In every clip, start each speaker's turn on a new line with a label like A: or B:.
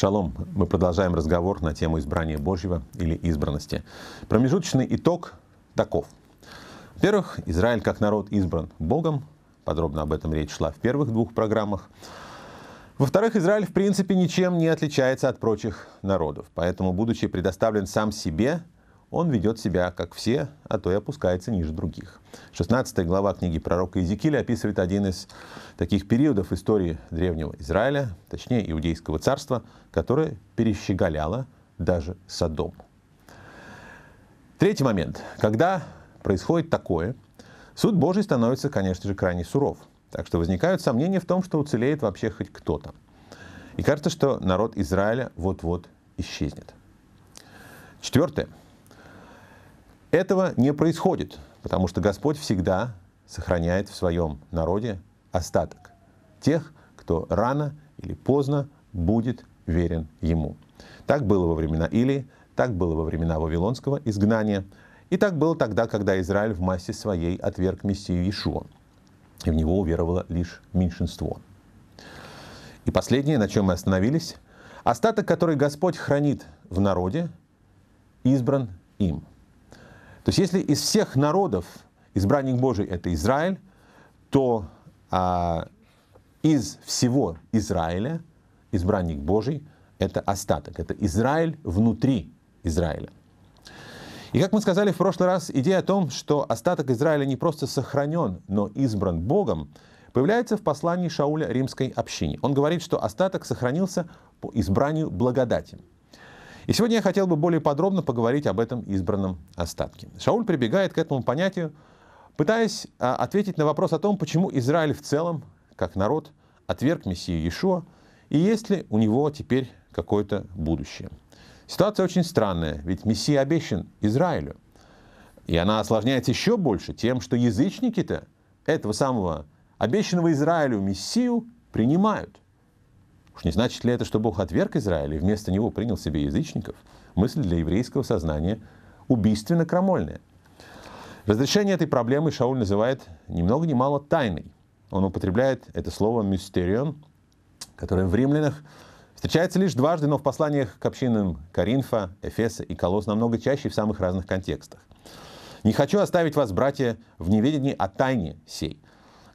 A: Шалом! Мы продолжаем разговор на тему избрания Божьего или избранности. Промежуточный итог таков. Во-первых, Израиль как народ избран Богом. Подробно об этом речь шла в первых двух программах. Во-вторых, Израиль в принципе ничем не отличается от прочих народов. Поэтому, будучи предоставлен сам себе, он ведет себя, как все, а то и опускается ниже других. 16 глава книги пророка Иезекииля описывает один из таких периодов истории Древнего Израиля, точнее Иудейского царства, которое перещеголяло даже Содом. Третий момент. Когда происходит такое, суд Божий становится, конечно же, крайне суров. Так что возникают сомнения в том, что уцелеет вообще хоть кто-то. И кажется, что народ Израиля вот-вот исчезнет. Четвертое. Этого не происходит, потому что Господь всегда сохраняет в своем народе остаток тех, кто рано или поздно будет верен Ему. Так было во времена Илии, так было во времена Вавилонского изгнания, и так было тогда, когда Израиль в массе своей отверг Мессию Иешуа, и в него уверовало лишь меньшинство. И последнее, на чем мы остановились, остаток, который Господь хранит в народе, избран им – то есть если из всех народов избранник Божий — это Израиль, то а, из всего Израиля избранник Божий — это остаток, это Израиль внутри Израиля. И как мы сказали в прошлый раз, идея о том, что остаток Израиля не просто сохранен, но избран Богом, появляется в послании Шауля римской общине. Он говорит, что остаток сохранился по избранию благодати. И сегодня я хотел бы более подробно поговорить об этом избранном остатке. Шауль прибегает к этому понятию, пытаясь а, ответить на вопрос о том, почему Израиль в целом, как народ, отверг Мессию Иешуа, и есть ли у него теперь какое-то будущее. Ситуация очень странная, ведь Мессия обещан Израилю. И она осложняется еще больше тем, что язычники-то этого самого обещанного Израилю Мессию принимают. Уж не значит ли это, что Бог отверг Израиль и вместо него принял себе язычников? Мысль для еврейского сознания убийственно крамольная. Разрешение этой проблемы Шауль называет ни много ни мало тайной. Он употребляет это слово «мистерион», которое в римлянах встречается лишь дважды, но в посланиях к общинам Каринфа, Эфеса и Колос намного чаще в самых разных контекстах. «Не хочу оставить вас, братья, в неведении о тайне сей,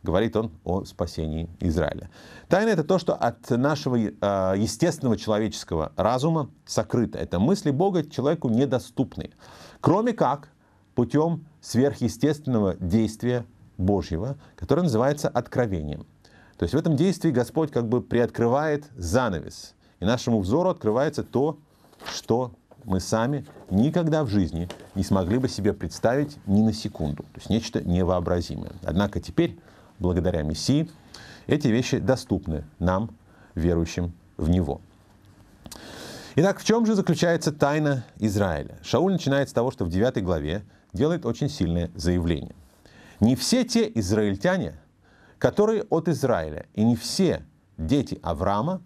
A: говорит он о спасении Израиля. Тайна это то, что от нашего э, естественного человеческого разума сокрыто. Это мысли Бога человеку недоступны. Кроме как путем сверхъестественного действия Божьего, которое называется откровением. То есть в этом действии Господь как бы приоткрывает занавес, и нашему взору открывается то, что мы сами никогда в жизни не смогли бы себе представить ни на секунду. То есть нечто невообразимое. Однако теперь благодаря Мессии, эти вещи доступны нам, верующим в Него. Итак, в чем же заключается тайна Израиля? Шауль начинает с того, что в 9 главе делает очень сильное заявление. Не все те израильтяне, которые от Израиля, и не все дети Авраама,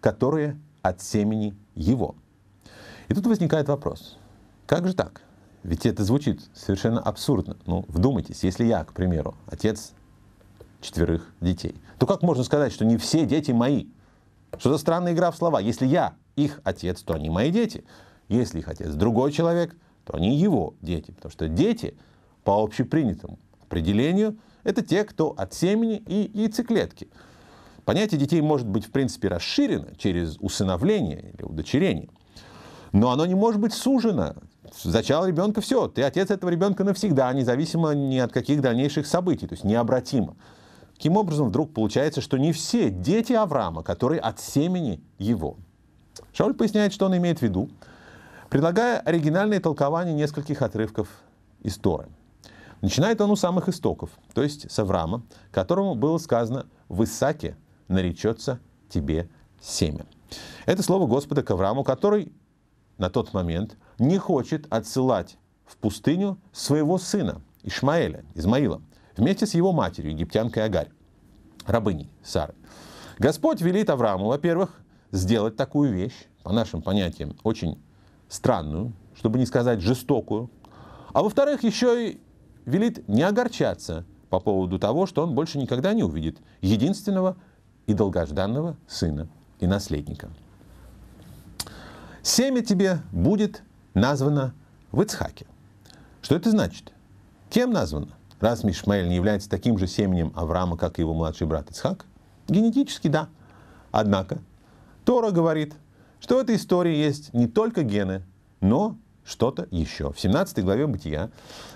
A: которые от семени его. И тут возникает вопрос, как же так? Ведь это звучит совершенно абсурдно. Ну, вдумайтесь, если я, к примеру, отец четверых детей. То как можно сказать, что не все дети мои? Что за странная игра в слова? Если я их отец, то они мои дети. Если их отец другой человек, то они его дети. Потому что дети, по общепринятому определению, это те, кто от семени и яйцеклетки. Понятие детей может быть, в принципе, расширено через усыновление или удочерение. Но оно не может быть сужено. Зачало ребенка все. Ты отец этого ребенка навсегда, независимо ни от каких дальнейших событий, то есть необратимо. Таким образом, вдруг получается, что не все дети Авраама, которые от семени его. Шауль поясняет, что он имеет в виду, предлагая оригинальное толкование нескольких отрывков истории. Начинает он у самых истоков, то есть с Авраама, которому было сказано «в Исаке наречется тебе семя». Это слово Господа к Аврааму, который на тот момент не хочет отсылать в пустыню своего сына Ишмаэля, Измаила, вместе с его матерью, египтянкой Агарь, рабыней Сары. Господь велит Аврааму, во-первых, сделать такую вещь, по нашим понятиям, очень странную, чтобы не сказать жестокую, а во-вторых, еще и велит не огорчаться по поводу того, что он больше никогда не увидит единственного и долгожданного сына и наследника. Семя тебе будет названо в Ицхаке. Что это значит? Кем названо? Разве Ишмаэль не является таким же семенем Авраама, как и его младший брат Исхак? Генетически, да. Однако Тора говорит, что в этой истории есть не только гены, но что-то еще. В 17 главе Бытия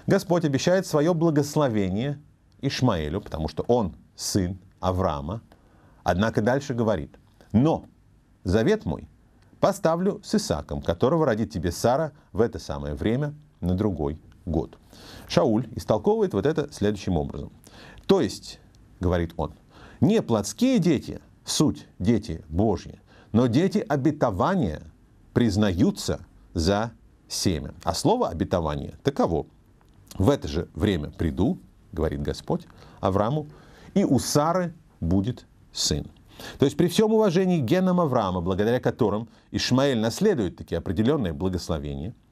A: Господь обещает свое благословение Ишмаэлю, потому что он сын Авраама. Однако дальше говорит, но завет мой поставлю с Исаком, которого родит тебе Сара в это самое время на другой год. Шауль истолковывает вот это следующим образом. То есть, говорит он, не плотские дети, суть дети Божьи, но дети обетования признаются за семя. А слово обетование таково. В это же время приду, говорит Господь Аврааму, и у Сары будет сын. То есть при всем уважении генам Авраама, благодаря которым Ишмаэль наследует такие определенные благословения –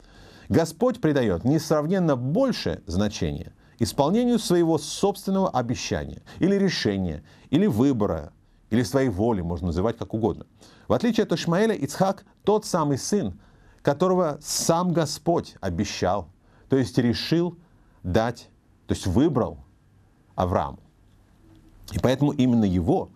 A: Господь придает несравненно больше значения исполнению своего собственного обещания или решения, или выбора, или своей воли, можно называть как угодно. В отличие от Ишмаэля, Ицхак тот самый сын, которого сам Господь обещал, то есть решил дать, то есть выбрал Аврааму. И поэтому именно его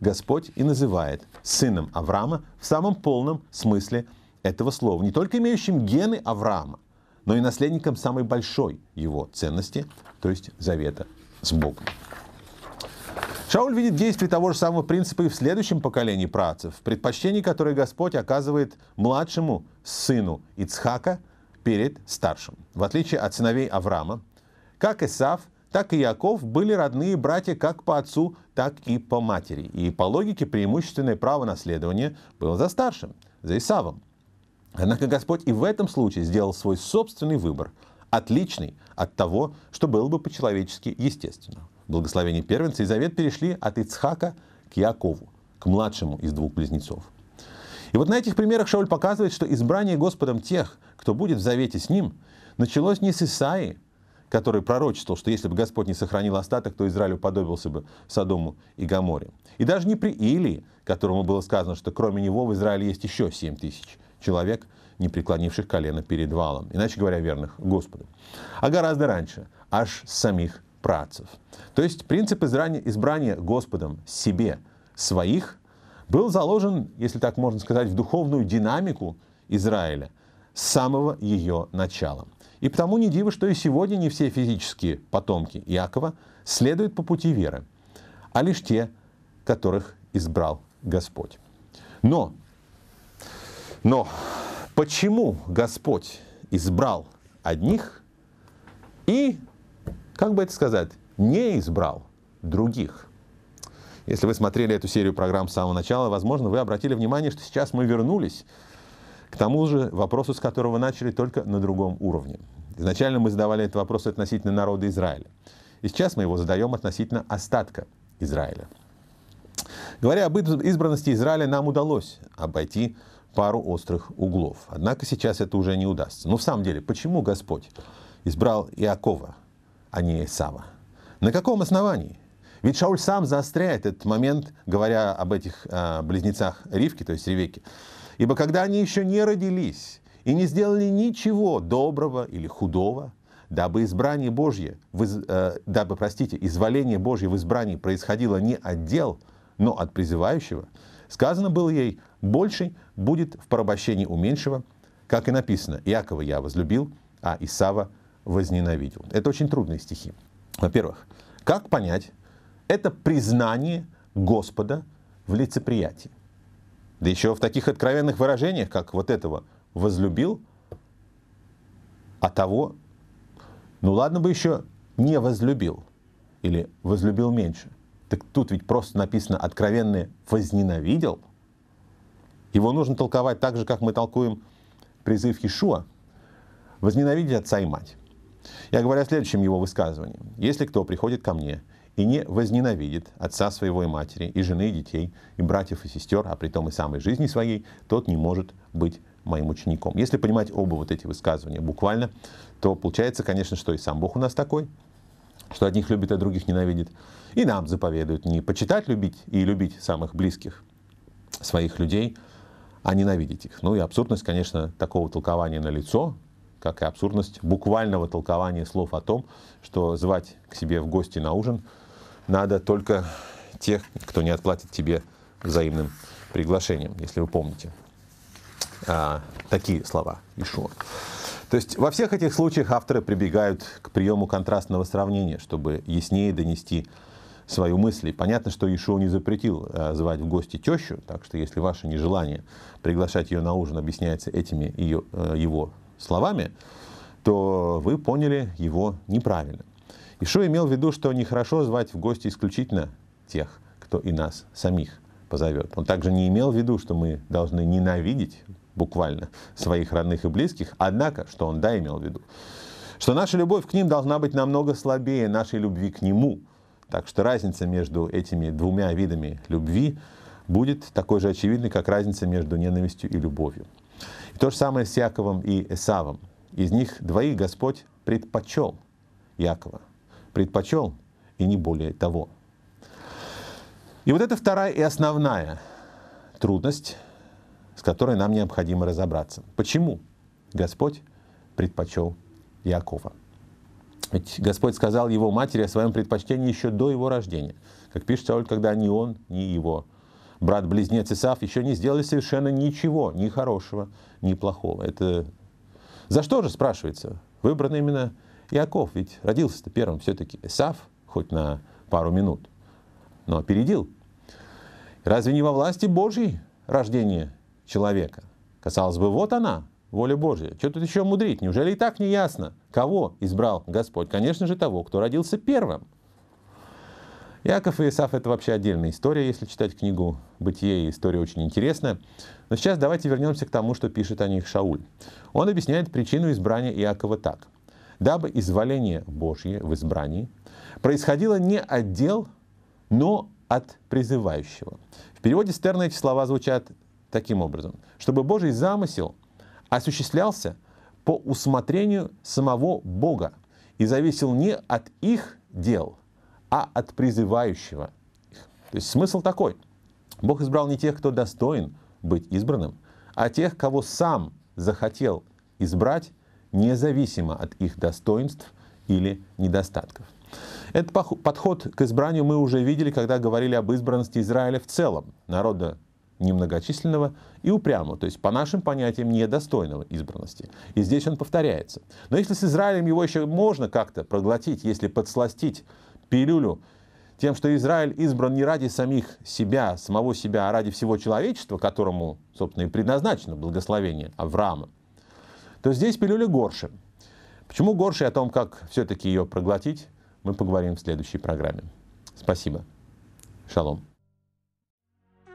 A: Господь и называет сыном Авраама в самом полном смысле этого слова, не только имеющим гены Авраама, но и наследником самой большой его ценности, то есть завета с Богом. Шауль видит действие того же самого принципа и в следующем поколении працев, предпочтение, которое Господь оказывает младшему сыну Ицхака перед старшим. В отличие от сыновей Авраама, как Исав, так и Яков были родные братья как по отцу, так и по матери. И по логике преимущественное право наследования было за старшим, за Исавом. Однако Господь и в этом случае сделал свой собственный выбор, отличный от того, что было бы по-человечески естественно. Благословение первенца и завет перешли от Ицхака к Якову, к младшему из двух близнецов. И вот на этих примерах Шауль показывает, что избрание Господом тех, кто будет в завете с ним, началось не с Исаи, который пророчествовал, что если бы Господь не сохранил остаток, то Израиль уподобился бы Содому и Гаморе. И даже не при Илии, которому было сказано, что кроме него в Израиле есть еще семь тысяч – человек, не преклонивших колено перед валом, иначе говоря, верных Господу. А гораздо раньше, аж самих працев. То есть принцип избрания Господом себе своих был заложен, если так можно сказать, в духовную динамику Израиля с самого ее начала. И потому не диво, что и сегодня не все физические потомки Иакова следуют по пути веры, а лишь те, которых избрал Господь. Но но почему Господь избрал одних и, как бы это сказать, не избрал других? Если вы смотрели эту серию программ с самого начала, возможно, вы обратили внимание, что сейчас мы вернулись к тому же вопросу, с которого начали, только на другом уровне. Изначально мы задавали этот вопрос относительно народа Израиля. И сейчас мы его задаем относительно остатка Израиля. Говоря об избранности Израиля, нам удалось обойти пару острых углов. Однако сейчас это уже не удастся. Но в самом деле, почему Господь избрал Иакова, а не Исава? На каком основании? Ведь Шауль сам заостряет этот момент, говоря об этих э, близнецах Ривки, то есть Ревеки. Ибо когда они еще не родились и не сделали ничего доброго или худого, дабы избрание Божье, в, э, дабы, простите, изволение Божье в избрании происходило не от дел, но от призывающего, Сказано было ей, больший будет в порабощении у меньшего, как и написано, Иакова я возлюбил, а Исава возненавидел. Это очень трудные стихи. Во-первых, как понять, это признание Господа в лицеприятии. Да еще в таких откровенных выражениях, как вот этого «возлюбил», а того, ну ладно бы еще «не возлюбил» или «возлюбил меньше». Так тут ведь просто написано откровенное возненавидел». Его нужно толковать так же, как мы толкуем призыв Иешуа. «Возненавидеть отца и мать». Я говорю о следующем его высказывании. «Если кто приходит ко мне и не возненавидит отца своего и матери, и жены, и детей, и братьев, и сестер, а при том и самой жизни своей, тот не может быть моим учеником. Если понимать оба вот эти высказывания буквально, то получается, конечно, что и сам Бог у нас такой, что одних любит, а других ненавидит. И нам заповедуют не почитать любить и любить самых близких своих людей, а ненавидеть их. Ну и абсурдность, конечно, такого толкования на лицо, как и абсурдность буквального толкования слов о том, что звать к себе в гости на ужин надо только тех, кто не отплатит тебе взаимным приглашением, если вы помните. А, такие слова Ишуа. То есть во всех этих случаях авторы прибегают к приему контрастного сравнения, чтобы яснее донести свою мысль. И понятно, что Иешуа не запретил э, звать в гости тещу, так что если ваше нежелание приглашать ее на ужин объясняется этими ее, э, его словами, то вы поняли его неправильно. Ишо имел в виду, что нехорошо звать в гости исключительно тех, кто и нас самих позовет. Он также не имел в виду, что мы должны ненавидеть буквально своих родных и близких, однако, что он да имел в виду, что наша любовь к ним должна быть намного слабее нашей любви к нему. Так что разница между этими двумя видами любви будет такой же очевидной, как разница между ненавистью и любовью. И то же самое с Яковом и Эсавом. Из них двоих Господь предпочел Якова. Предпочел и не более того. И вот это вторая и основная трудность с которой нам необходимо разобраться. Почему Господь предпочел Иакова? Ведь Господь сказал его матери о своем предпочтении еще до его рождения. Как пишет Шауль, когда ни он, ни его брат-близнец Исаф еще не сделали совершенно ничего, ни хорошего, ни плохого. Это за что же, спрашивается, выбран именно Иаков? Ведь родился-то первым все-таки Сав хоть на пару минут, но опередил. Разве не во власти Божьей рождение человека. Казалось бы, вот она, воля Божья. Что тут еще мудрить? Неужели и так не ясно, кого избрал Господь? Конечно же, того, кто родился первым. Яков и Исаф — это вообще отдельная история, если читать книгу «Бытие», история очень интересная. Но сейчас давайте вернемся к тому, что пишет о них Шауль. Он объясняет причину избрания Иакова так. «Дабы изволение Божье в избрании происходило не от дел, но от призывающего». В переводе Стерна эти слова звучат таким образом, чтобы Божий замысел осуществлялся по усмотрению самого Бога и зависел не от их дел, а от призывающего их. То есть смысл такой. Бог избрал не тех, кто достоин быть избранным, а тех, кого сам захотел избрать, независимо от их достоинств или недостатков. Этот подход к избранию мы уже видели, когда говорили об избранности Израиля в целом, народа немногочисленного и упрямого, то есть по нашим понятиям недостойного избранности. И здесь он повторяется. Но если с Израилем его еще можно как-то проглотить, если подсластить пилюлю тем, что Израиль избран не ради самих себя, самого себя, а ради всего человечества, которому, собственно, и предназначено благословение Авраама, то здесь пилюля горше. Почему горше о том, как все-таки ее проглотить, мы поговорим в следующей программе. Спасибо. Шалом.